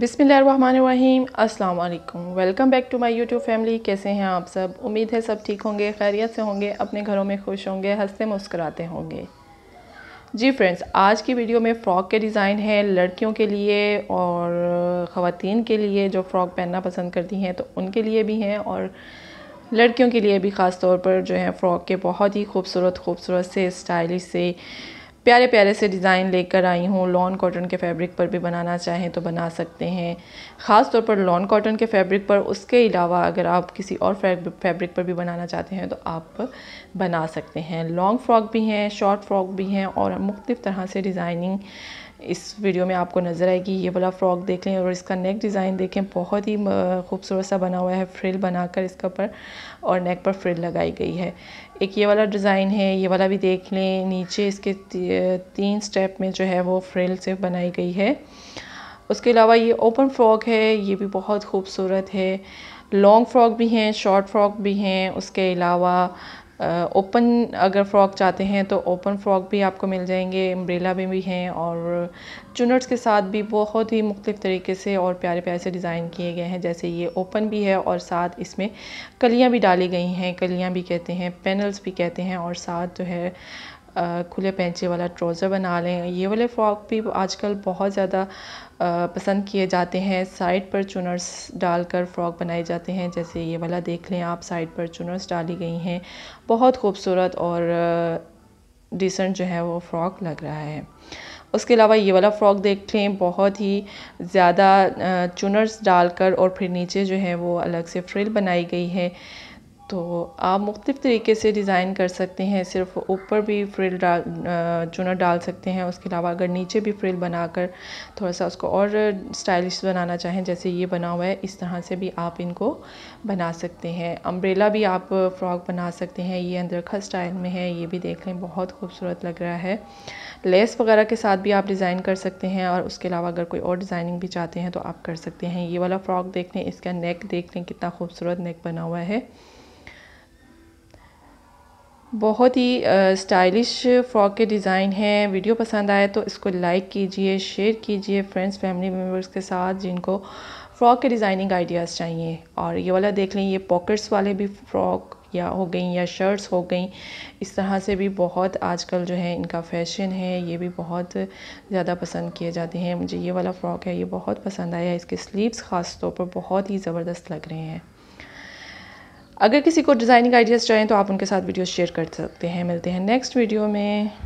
बिसमीम् अल्लाम welcome back to my YouTube family कैसे हैं आप सब उम्मीद है सब ठीक होंगे खैरियत से होंगे अपने घरों में खुश होंगे हंसते मुस्कराते होंगे जी फ्रेंड्स आज की वीडियो में फ़्रॉक के डिज़ाइन हैं लड़कियों के लिए और ख़वान के लिए जो फ़्रॉक पहनना पसंद करती हैं तो उनके लिए भी हैं और लड़कियों के लिए भी ख़ास तौर पर जो है फ़्रॉक के बहुत ही खूबसूरत खूबसूरत से स्टाइलिश से प्यारे प्यारे से डिज़ाइन लेकर आई हूँ लॉन कॉटन के फैब्रिक पर भी बनाना चाहें तो बना सकते हैं ख़ास तौर पर लॉन कॉटन के फैब्रिक पर उसके अलावा अगर आप किसी और फैब्रिक पर भी बनाना चाहते हैं तो आप बना सकते हैं लॉन्ग फ्रॉक भी हैं शॉर्ट फ्रॉक भी हैं और मुख्तफ तरह से डिज़ाइनिंग इस वीडियो में आपको नज़र आएगी ये वाला फ्रॉक देख लें और इसका नेक डिज़ाइन देखें बहुत ही खूबसूरत सा बना हुआ है फ्रिल बनाकर इसके ऊपर और नेक पर फ्रिल लगाई गई है एक ये वाला डिज़ाइन है ये वाला भी देख लें नीचे इसके तीन स्टेप में जो है वो फ्रिल से बनाई गई है उसके अलावा ये ओपन फ्रॉक है ये भी बहुत खूबसूरत है लॉन्ग फ्रॉक भी हैं शॉर्ट फ्रॉक भी हैं उसके अलावा ओपन अगर फ़्रॉक चाहते हैं तो ओपन फ़्रॉक भी आपको मिल जाएंगे अम्ब्रेला में भी हैं और चुनट्स के साथ भी बहुत ही मुख्तफ तरीके से और प्यारे प्यारे से डिज़ाइन किए गए हैं जैसे ये ओपन भी है और साथ इसमें कलियाँ भी डाली गई हैं कलियाँ भी कहते हैं पेनल्स भी कहते हैं और साथ जो है खुले पैंचे वाला ट्राउज़र बना लें ये वाले फ़्रॉक भी आजकल बहुत ज़्यादा पसंद किए जाते हैं साइड पर चुनर्स डालकर फ़्रॉक बनाए जाते हैं जैसे ये वाला देख लें आप साइड पर चुनर्स डाली गई हैं बहुत खूबसूरत और डिसेंट जो है वो फ़्रॉक लग रहा है उसके अलावा ये वाला फ़्रॉक देख लें बहुत ही ज़्यादा चुनर्स डालकर और फिर नीचे जो है वो अलग से फ्रिल बनाई गई है तो आप मुख्तफ तरीके से डिज़ाइन कर सकते हैं सिर्फ ऊपर भी फ्रिल डाल चुनर डाल सकते हैं उसके अलावा अगर नीचे भी फ्रिल बनाकर थोड़ा सा उसको और स्टाइलिश बनाना चाहें जैसे ये बना हुआ है इस तरह से भी आप इनको बना सकते हैं अम्ब्रेला भी आप फ्रॉक बना सकते हैं ये अंदरखा स्टाइल में है ये भी देख लें बहुत खूबसूरत लग रहा है लेस वगैरह के साथ भी आप डिज़ाइन कर सकते हैं और उसके अलावा अगर कोई और डिज़ाइनिंग भी चाहते हैं तो आप कर सकते हैं ये वाला फ़्रॉक देख लें इसका नेक देख लें कितना खूबसूरत नेक बना हुआ है बहुत ही स्टाइलिश फ़्रॉक के डिज़ाइन हैं वीडियो पसंद आए तो इसको लाइक कीजिए शेयर कीजिए फ्रेंड्स फैमिली मेम्बर्स के साथ जिनको फ़्रॉक के डिज़ाइनिंग आइडियाज़ चाहिए और ये वाला देख लें ये पॉकेट्स वाले भी फ़्रॉक या हो गई या शर्ट्स हो गई इस तरह से भी बहुत आजकल जो है इनका फैशन है ये भी बहुत ज़्यादा पसंद किए जाते हैं मुझे ये वाला फ़्रॉक है ये बहुत पसंद आया इसके स्लीव्स ख़ास तौर पर बहुत ही ज़बरदस्त लग रहे हैं अगर किसी को डिज़ाइनिंग आइडियाज़ चाहिए तो आप उनके साथ वीडियो शेयर कर सकते हैं मिलते हैं नेक्स्ट वीडियो में